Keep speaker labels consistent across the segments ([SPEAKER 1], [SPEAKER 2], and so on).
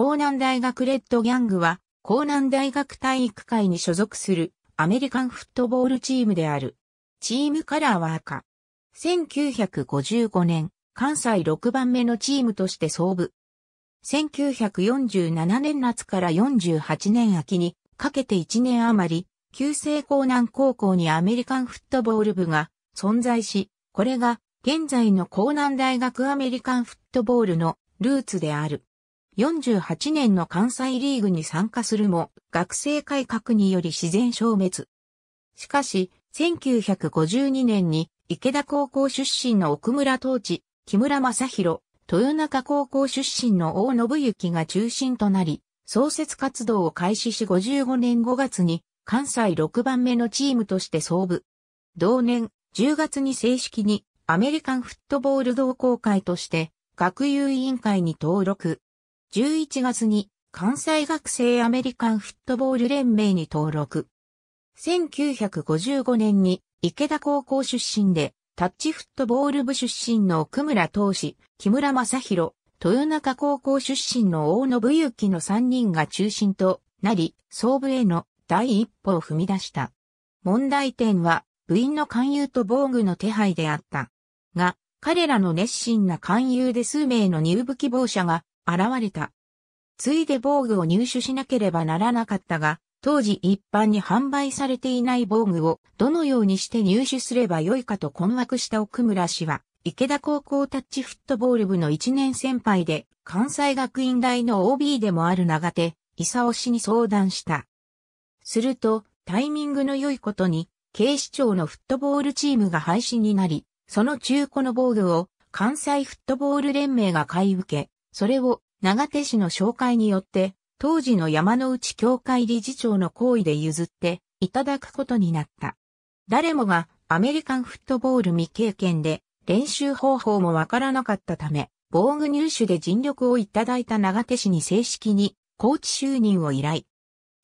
[SPEAKER 1] 江南大学レッドギャングは、江南大学体育会に所属するアメリカンフットボールチームである。チームカラーは赤。1955年、関西6番目のチームとして創部。1947年夏から48年秋にかけて1年余り、旧制江南高校にアメリカンフットボール部が存在し、これが現在の江南大学アメリカンフットボールのルーツである。48年の関西リーグに参加するも、学生改革により自然消滅。しかし、1952年に池田高校出身の奥村統治、木村正宏、豊中高校出身の大信幸が中心となり、創設活動を開始し55年5月に関西6番目のチームとして創部。同年10月に正式にアメリカンフットボール同好会として学友委員会に登録。11月に関西学生アメリカンフットボール連盟に登録。1955年に池田高校出身でタッチフットボール部出身の奥村投手、木村正宏、豊中高校出身の大野武の3人が中心となり、総部への第一歩を踏み出した。問題点は部員の勧誘と防具の手配であった。が、彼らの熱心な勧誘で数名の入部希望者が現れた。ついで防具を入手しなければならなかったが、当時一般に販売されていない防具をどのようにして入手すればよいかと困惑した奥村氏は、池田高校タッチフットボール部の一年先輩で、関西学院大の OB でもある長手、勲氏に相談した。すると、タイミングの良いことに、警視庁のフットボールチームが廃止になり、その中古の防具を関西フットボール連盟が買い受け、それを長手氏の紹介によって、当時の山の内協会理事長の行為で譲っていただくことになった。誰もがアメリカンフットボール未経験で練習方法もわからなかったため、防具入手で尽力をいただいた長手氏に正式にコーチ就任を依頼。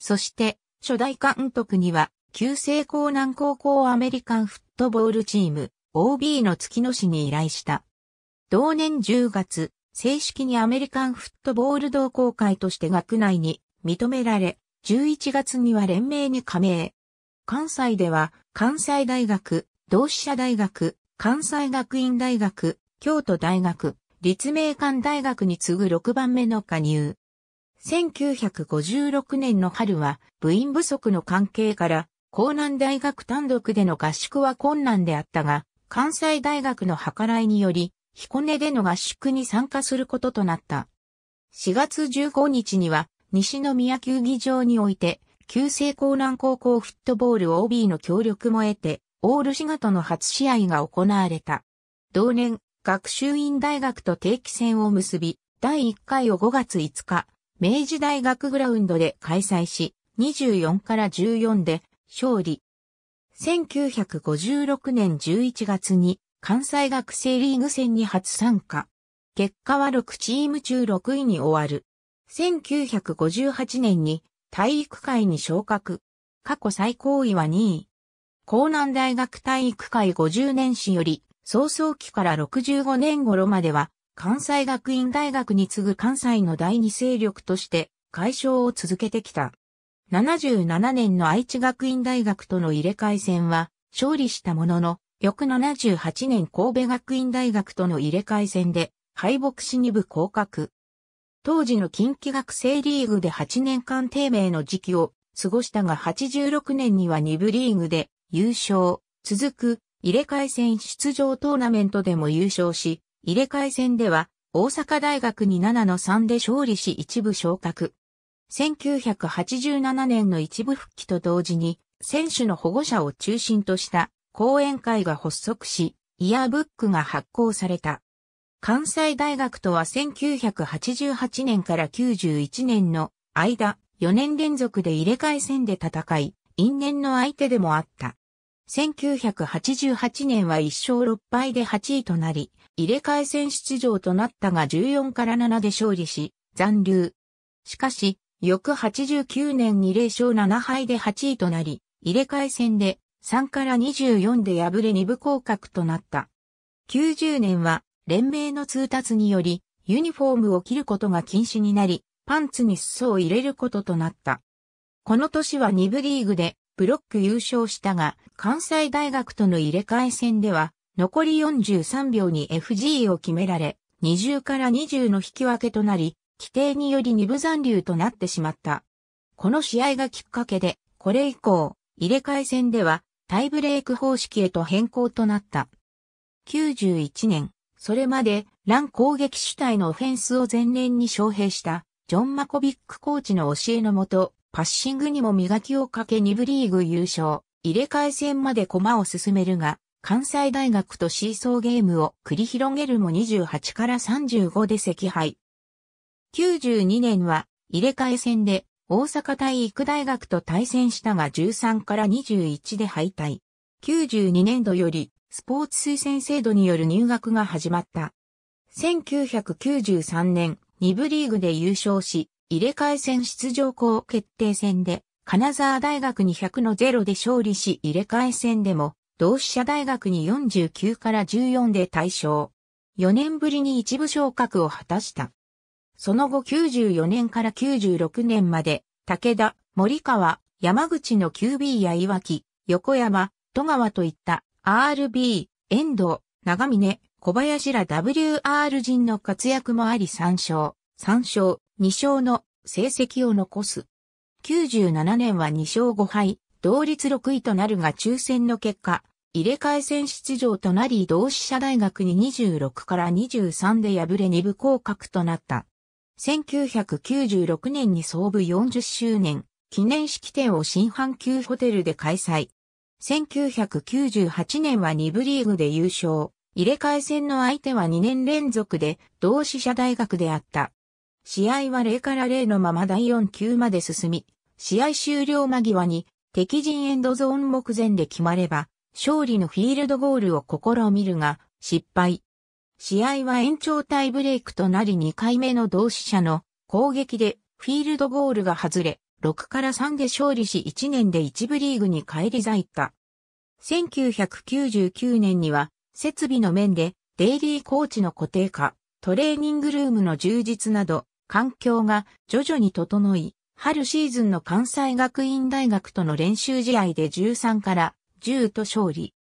[SPEAKER 1] そして初代監督には旧制江南高校アメリカンフットボールチーム OB の月野氏に依頼した。同年10月、正式にアメリカンフットボール同好会として学内に認められ、11月には連盟に加盟。関西では、関西大学、同志社大学、関西学院大学、京都大学、立命館大学に次ぐ6番目の加入。1956年の春は部員不足の関係から江南大学単独での合宿は困難であったが、関西大学の計らいにより彦根での合宿に参加することとなった。4月15日には、西宮球技場において、旧西高南高校フットボール OB の協力も得て、オール仕事の初試合が行われた。同年、学習院大学と定期戦を結び、第1回を5月5日、明治大学グラウンドで開催し、24から14で勝利。1956年11月に関西学生リーグ戦に初参加。結果は6チーム中6位に終わる。1958年に体育会に昇格。過去最高位は2位。江南大学体育会50年史より、早々期から65年頃までは、関西学院大学に次ぐ関西の第二勢力として、解消を続けてきた。77年の愛知学院大学との入れ替え戦は、勝利したものの、翌78年神戸学院大学との入れ替え戦で敗北し2部降格。当時の近畿学生リーグで8年間低迷の時期を過ごしたが86年には2部リーグで優勝、続く入れ替え戦出場トーナメントでも優勝し、入れ替え戦では大阪大学に7の3で勝利し一部昇格。1987年の一部復帰と同時に選手の保護者を中心とした講演会が発足し、イヤーブックが発行された。関西大学とは1988年から91年の間、4年連続で入れ替え戦で戦い、因縁の相手でもあった。1988年は1勝6敗で8位となり、入れ替え戦出場となったが14から7で勝利し、残留。しかし、翌89年に0勝7敗で8位となり、入れ替え戦で3から24で敗れ2部降格となった。90年は連盟の通達によりユニフォームを着ることが禁止になり、パンツに裾を入れることとなった。この年は2部リーグでブロック優勝したが、関西大学との入れ替え戦では、残り43秒に FG を決められ、20から20の引き分けとなり、規定により2部残留となってしまった。この試合がきっかけで、これ以降、入れ替え戦では、タイブレーク方式へと変更となった。91年、それまで乱攻撃主体のオフェンスを前年に招聘したジョン・マコビックコーチの教えのもと、パッシングにも磨きをかけ2部リーグ優勝、入れ替え戦まで駒を進めるが、関西大学とシーソーゲームを繰り広げるも28から35で惜敗。92年は入れ替え戦で大阪体育大学と対戦したが13から21で敗退。92年度よりスポーツ推薦制度による入学が始まった。1993年、2部リーグで優勝し、入れ替え戦出場校決定戦で、金沢大学に100の0で勝利し入れ替え戦でも、同志社大学に49から14で対象。4年ぶりに一部昇格を果たした。その後94年から96年まで、武田、森川、山口の QB や岩木、横山、戸川といった RB、遠藤、長峰、小林ら WR 人の活躍もあり3勝、3勝、2勝の成績を残す。97年は2勝5敗、同率6位となるが抽選の結果、入れ替え戦出場となり同志社大学に26から23で敗れ2部降格となった。1996年に創部40周年記念式典を新阪急ホテルで開催。1998年は2部リーグで優勝。入れ替え戦の相手は2年連続で同志社大学であった。試合は0から0のまま第4級まで進み、試合終了間際に敵陣エンドゾーン目前で決まれば、勝利のフィールドゴールを試みるが、失敗。試合は延長タイブレイクとなり2回目の同志社の攻撃でフィールドゴールが外れ、6から3で勝利し1年で1部リーグに返り咲いた。1999年には設備の面でデイリーコーチの固定化、トレーニングルームの充実など環境が徐々に整い、春シーズンの関西学院大学との練習試合で13から10と勝利。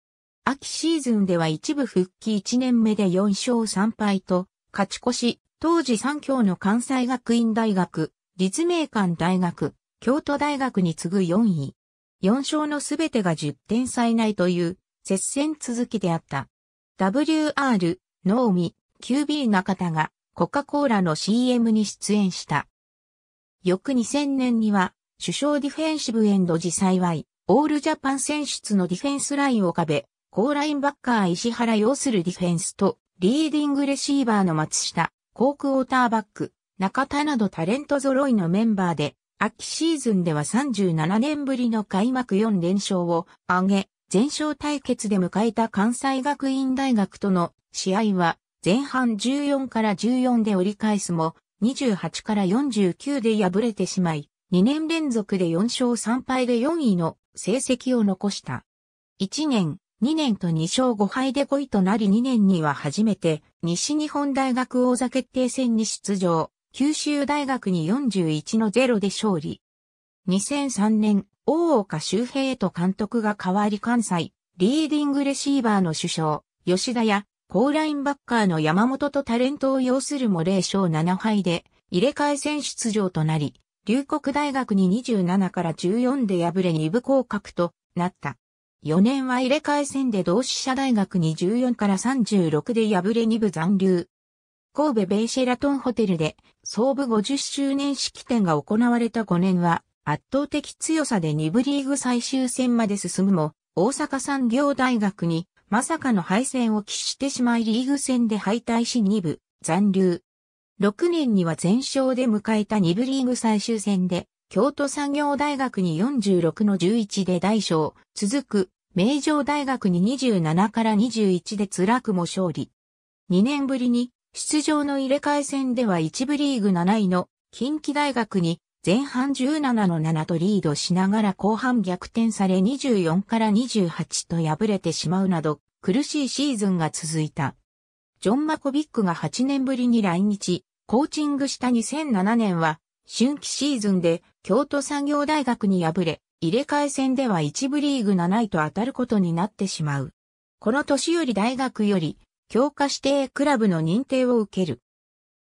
[SPEAKER 1] 秋シーズンでは一部復帰1年目で4勝3敗と、勝ち越し、当時3強の関西学院大学、立命館大学、京都大学に次ぐ4位。4勝のすべてが10点差以内という、接戦続きであった。WR、能ミ、QB 中田が、コカ・コーラの CM に出演した。翌2000年には、首相ディフェンシブエンド時災 Y、オールジャパン選出のディフェンスラインを壁。コーラインバッカー石原要するディフェンスと、リーディングレシーバーの松下、コークウォーターバック、中田などタレント揃いのメンバーで、秋シーズンでは37年ぶりの開幕4連勝を挙げ、全勝対決で迎えた関西学院大学との試合は、前半14から14で折り返すも、28から49で敗れてしまい、2年連続で4勝3敗で4位の成績を残した。1年、2年と2勝5敗で5位となり2年には初めて西日本大学王座決定戦に出場、九州大学に41の0で勝利。2003年、大岡周平と監督が代わり関西、リーディングレシーバーの首相、吉田や、高ラインバッカーの山本とタレントを要するも0勝7敗で、入れ替え戦出場となり、龍谷大学に27から14で敗れ2部降格となった。4年は入れ替え戦で同志社大学に14から36で敗れ2部残留。神戸ベイシェラトンホテルで創部50周年式典が行われた5年は圧倒的強さで2部リーグ最終戦まで進むも大阪産業大学にまさかの敗戦を喫してしまいリーグ戦で敗退し2部残留。6年には全勝で迎えた2部リーグ最終戦で京都産業大学に46の11で大勝、続く、名城大学に27から21で辛くも勝利。2年ぶりに、出場の入れ替え戦では1部リーグ7位の近畿大学に前半17の7とリードしながら後半逆転され24から28と敗れてしまうなど苦しいシーズンが続いた。ジョン・マコビックが8年ぶりに来日、コーチングした2007年は春季シーズンで京都産業大学に敗れ、入れ替え戦では一部リーグ7位と当たることになってしまう。この年より大学より、強化指定クラブの認定を受ける。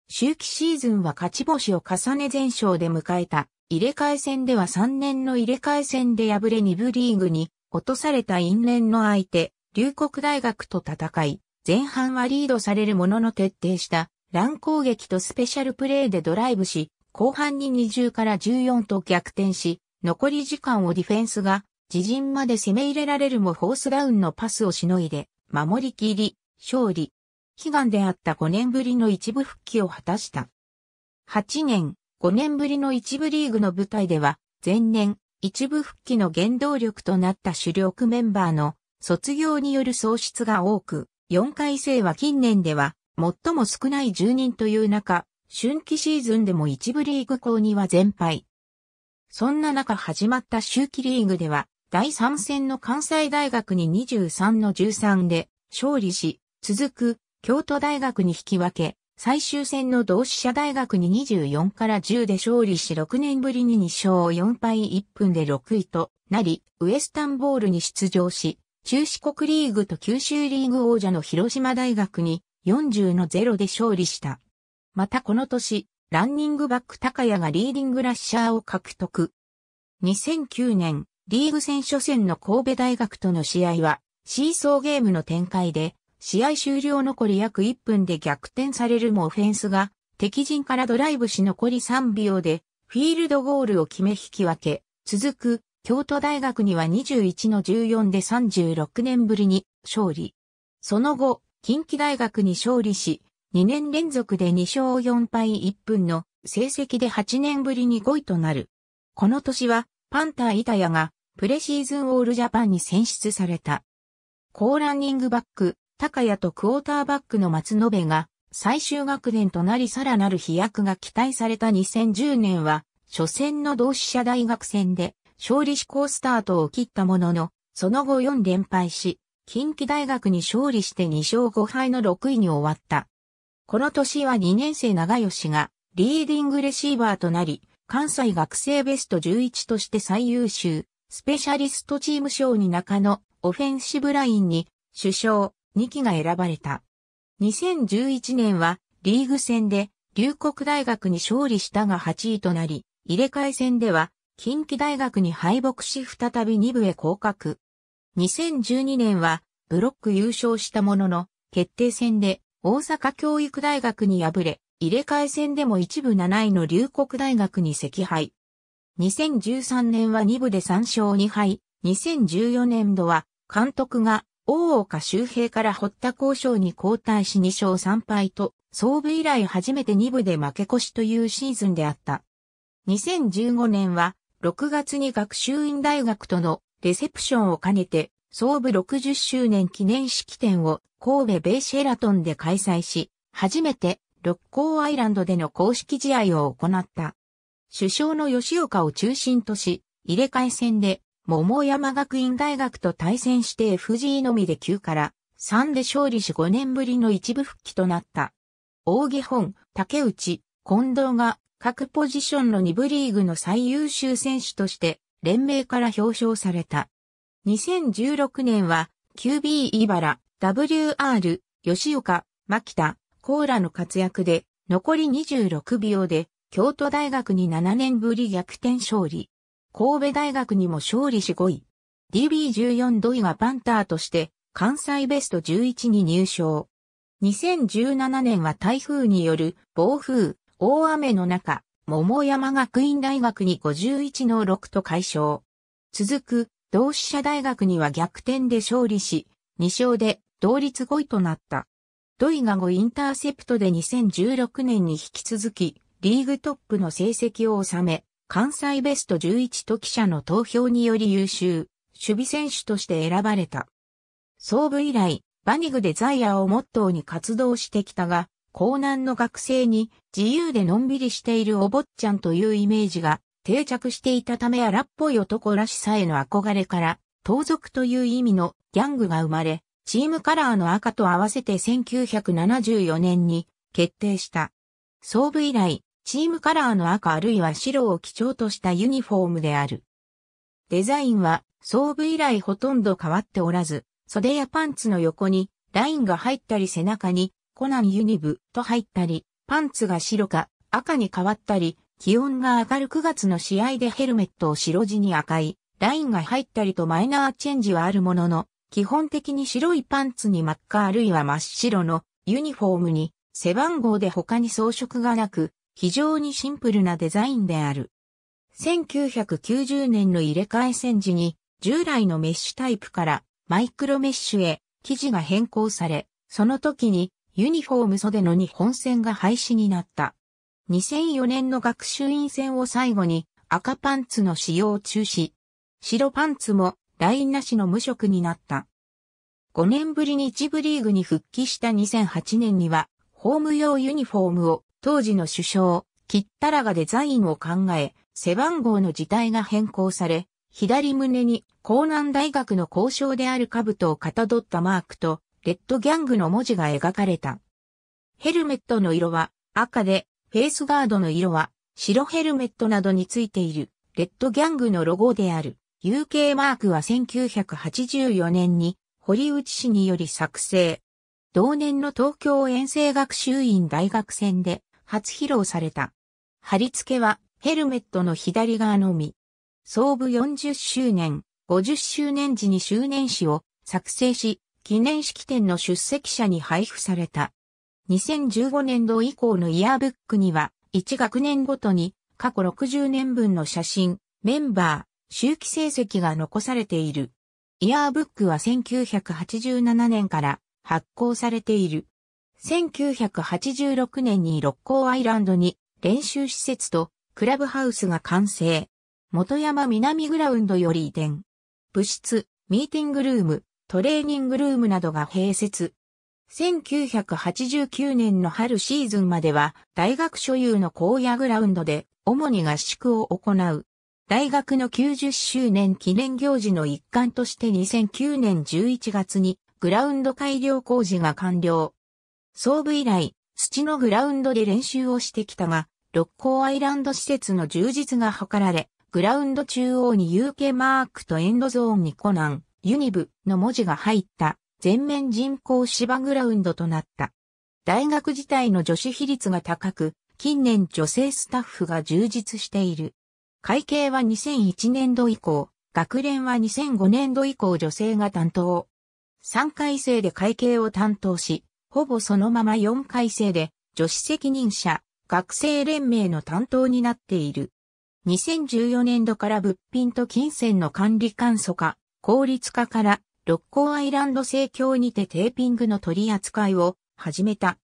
[SPEAKER 1] 秋季シーズンは勝ち星を重ね全勝で迎えた。入れ替え戦では3年の入れ替え戦で敗れ2部リーグに落とされた因縁の相手、龍谷大学と戦い、前半はリードされるものの徹底した乱攻撃とスペシャルプレーでドライブし、後半に20から14と逆転し、残り時間をディフェンスが自陣まで攻め入れられるもフォースダウンのパスをしのいで、守りきり、勝利。悲願であった5年ぶりの一部復帰を果たした。8年、5年ぶりの一部リーグの舞台では、前年、一部復帰の原動力となった主力メンバーの卒業による喪失が多く、4回生は近年では最も少ない10人という中、春季シーズンでも一部リーグ校には全敗。そんな中始まった秋季リーグでは、第3戦の関西大学に23の13で勝利し、続く京都大学に引き分け、最終戦の同志社大学に24から10で勝利し6年ぶりに2勝4敗1分で6位となり、ウエスタンボールに出場し、中四国リーグと九州リーグ王者の広島大学に40の0で勝利した。またこの年、ランニングバック高谷がリーディングラッシャーを獲得。2009年、リーグ戦初戦の神戸大学との試合は、シーソーゲームの展開で、試合終了残り約1分で逆転されるもオフェンスが、敵陣からドライブし残り3秒で、フィールドゴールを決め引き分け、続く、京都大学には21の14で36年ぶりに勝利。その後、近畿大学に勝利し、2年連続で2勝4敗1分の成績で8年ぶりに5位となる。この年は、パンター板谷がプレシーズンオールジャパンに選出された。高ランニングバック、高谷とクォーターバックの松延が最終学年となりさらなる飛躍が期待された2010年は、初戦の同志社大学戦で勝利志向スタートを切ったものの、その後4連敗し、近畿大学に勝利して2勝5敗の6位に終わった。この年は2年生長吉がリーディングレシーバーとなり、関西学生ベスト11として最優秀、スペシャリストチーム賞に中野、オフェンシブラインに、首相、2期が選ばれた。2011年は、リーグ戦で、龍谷大学に勝利したが8位となり、入れ替え戦では、近畿大学に敗北し再び2部へ降格。2012年は、ブロック優勝したものの、決定戦で、大阪教育大学に敗れ、入れ替え戦でも一部7位の龍谷大学に惜敗。2013年は2部で3勝2敗、2014年度は監督が大岡周平から堀田交渉に交代し2勝3敗と、総部以来初めて2部で負け越しというシーズンであった。2015年は6月に学習院大学とのレセプションを兼ねて創部60周年記念式典を神戸ベイシェラトンで開催し、初めて六甲アイランドでの公式試合を行った。首相の吉岡を中心とし、入れ替え戦で桃山学院大学と対戦して FG のみで9から3で勝利し5年ぶりの一部復帰となった。大木本、竹内、近藤が各ポジションの2部リーグの最優秀選手として連盟から表彰された。2016年は、QB 茨、WR、吉岡、牧田、コーラの活躍で、残り26秒で、京都大学に7年ぶり逆転勝利。神戸大学にも勝利し5位。DB14 土井がパンターとして、関西ベスト11に入賞。2017年は台風による暴風、大雨の中、桃山学院大学に51の6と解消。続く同志社大学には逆転で勝利し、2勝で同率5位となった。ドイガ5インターセプトで2016年に引き続き、リーグトップの成績を収め、関西ベスト11と記者の投票により優秀、守備選手として選ばれた。創部以来、バニグでザイアをモットーに活動してきたが、高難の学生に自由でのんびりしているお坊ちゃんというイメージが定着していたため荒っぽい男らしさへの憧れから、盗賊という意味のギャングが生まれ、チームカラーの赤と合わせて1974年に決定した。創部以来、チームカラーの赤あるいは白を基調としたユニフォームである。デザインは創部以来ほとんど変わっておらず、袖やパンツの横にラインが入ったり背中にコナンユニブと入ったり、パンツが白か赤に変わったり、気温が上がる9月の試合でヘルメットを白地に赤い、ラインが入ったりとマイナーチェンジはあるものの、基本的に白いパンツに真っ赤あるいは真っ白のユニフォームに背番号で他に装飾がなく、非常にシンプルなデザインである。1990年の入れ替え戦時に、従来のメッシュタイプからマイクロメッシュへ生地が変更され、その時にユニフォーム袖の日本線が廃止になった。2004年の学習院選を最後に赤パンツの使用を中止。白パンツもラインなしの無職になった。5年ぶりに一部リーグに復帰した2008年には、ホーム用ユニフォームを当時の首相、キッタラがデザインを考え、背番号の字体が変更され、左胸に江南大学の交渉である兜をかたどったマークと、レッドギャングの文字が描かれた。ヘルメットの色は赤でフェイスガードの色は、白ヘルメットなどについている、レッドギャングのロゴである、UK マークは1984年に、堀内氏により作成。同年の東京遠征学習院大学戦で、初披露された。貼り付けは、ヘルメットの左側のみ。創部40周年、50周年時に周年誌を作成し、記念式典の出席者に配布された。2015年度以降のイヤーブックには、1学年ごとに過去60年分の写真、メンバー、周期成績が残されている。イヤーブックは1987年から発行されている。1986年に六甲アイランドに練習施設とクラブハウスが完成。元山南グラウンドより移転。部室、ミーティングルーム、トレーニングルームなどが併設。1989年の春シーズンまでは大学所有の荒野グラウンドで主に合宿を行う。大学の90周年記念行事の一環として2009年11月にグラウンド改良工事が完了。創部以来、土のグラウンドで練習をしてきたが、六甲アイランド施設の充実が図られ、グラウンド中央に UK マークとエンドゾーンにコナン、ユニブの文字が入った全面人工芝グラウンドとなった。大学自体の女子比率が高く、近年女性スタッフが充実している。会計は2001年度以降、学連は2005年度以降女性が担当。3回生で会計を担当し、ほぼそのまま4回生で女子責任者、学生連盟の担当になっている。2014年度から物品と金銭の管理簡素化、効率化から六甲アイランド生協にてテーピングの取り扱いを始めた。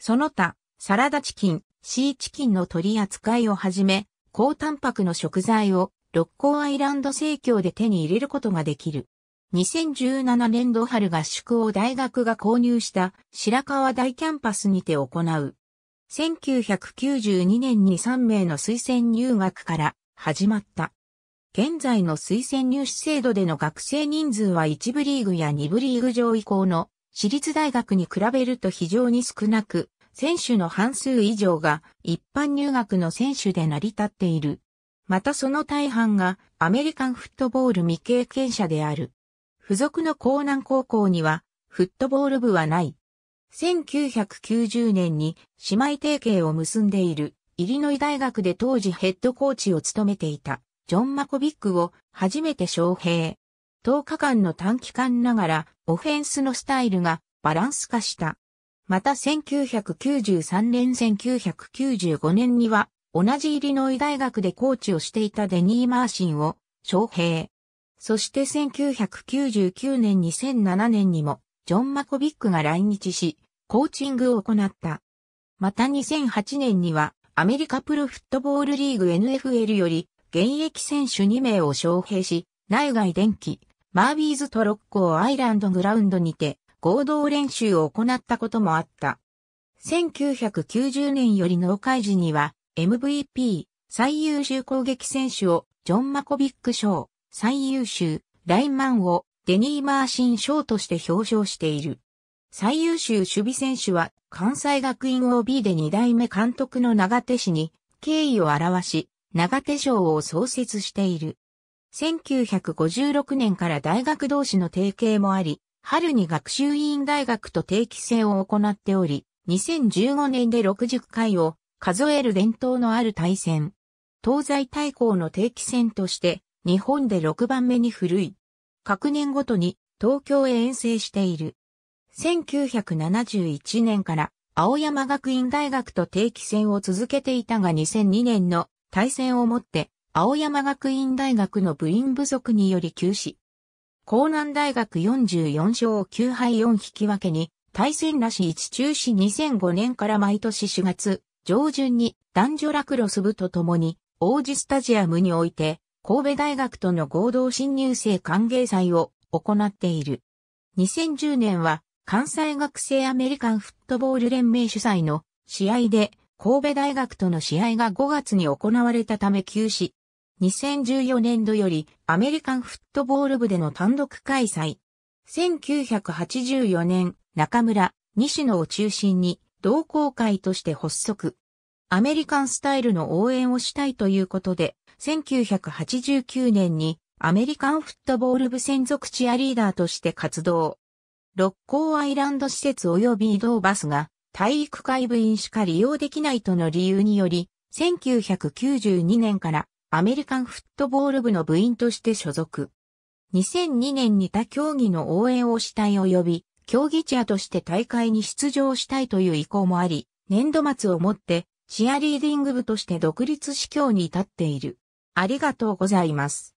[SPEAKER 1] その他、サラダチキン、シーチキンの取り扱いをはじめ、高タンパクの食材を六甲アイランド生協で手に入れることができる。2017年度春合宿を大学が購入した白川大キャンパスにて行う。1992年に3名の推薦入学から始まった。現在の推薦入試制度での学生人数は1部リーグや2部リーグ上以降の私立大学に比べると非常に少なく、選手の半数以上が一般入学の選手で成り立っている。またその大半がアメリカンフットボール未経験者である。付属の江南高校にはフットボール部はない。1990年に姉妹提携を結んでいるイリノイ大学で当時ヘッドコーチを務めていた。ジョン・マコビックを初めて招聘。10日間の短期間ながらオフェンスのスタイルがバランス化した。また1993年1995年には同じイリノイ大学でコーチをしていたデニー・マーシンを招聘。そして1999年2007年にもジョン・マコビックが来日し、コーチングを行った。また2008年にはアメリカプロフットボールリーグ NFL より現役選手2名を招聘し、内外電気、マービーズトッコーアイランドグラウンドにて合同練習を行ったこともあった。1990年より農会時には MVP 最優秀攻撃選手をジョン・マコビック賞、最優秀ラインマンをデニー・マーシン賞として表彰している。最優秀守備選手は関西学院 OB で2代目監督の長手氏に敬意を表し、長手賞を創設している。1956年から大学同士の提携もあり、春に学習委員大学と定期制を行っており、2015年で60回を数える伝統のある対戦。東西対抗の定期戦として、日本で6番目に古い。各年ごとに東京へ遠征している。1971年から青山学院大学と定期戦を続けていたが2002年の対戦をもって、青山学院大学の部員不足により休止。江南大学44勝9敗4引き分けに、対戦らし一中止2005年から毎年4月、上旬に男女ラクロス部と共に、王子スタジアムにおいて、神戸大学との合同新入生歓迎祭を行っている。2010年は、関西学生アメリカンフットボール連盟主催の試合で、神戸大学との試合が5月に行われたため休止。2014年度よりアメリカンフットボール部での単独開催。1984年、中村、西野を中心に同好会として発足。アメリカンスタイルの応援をしたいということで、1989年にアメリカンフットボール部専属チアリーダーとして活動。六甲アイランド施設及び移動バスが体育会部員しか利用できないとの理由により、1992年からアメリカンフットボール部の部員として所属。2002年に他競技の応援をしたい及び、競技チアとして大会に出場したいという意向もあり、年度末をもってチアリーディング部として独立試教に至っている。ありがとうございます。